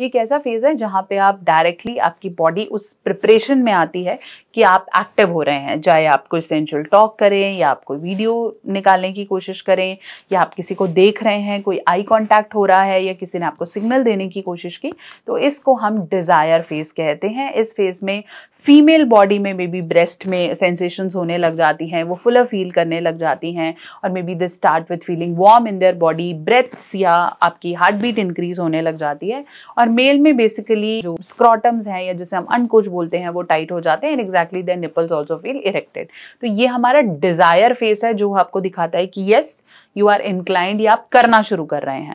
ये एक ऐसा फेज़ है जहाँ पे आप डायरेक्टली आपकी बॉडी उस प्रिपरेशन में आती है कि आप एक्टिव हो रहे हैं चाहे आप कोई सेंचुअल टॉक करें या आप कोई वीडियो निकालने की कोशिश करें या आप किसी को देख रहे हैं कोई आई कांटेक्ट हो रहा है या किसी ने आपको सिग्नल देने की कोशिश की तो इसको हम डिज़ायर फेज़ कहते हैं इस फेज़ में फीमेल बॉडी में मे बी ब्रेस्ट में सेंसेशंस होने लग जाती हैं वो फुलर फील करने लग जाती हैं और maybe this start with feeling warm in their body breaths या आपकी हार्ट बीट इंक्रीज होने लग जाती है और मेल में बेसिकली जो स्क्रॉटम्स हैं या जिसे हम अनकोच बोलते हैं वो टाइट हो जाते हैं and exactly their nipples also feel erected तो ये हमारा डिज़ायर फेस है जो आपको दिखाता है कि येस यू आर इंक्लाइंड या आप करना शुरू कर रहे हैं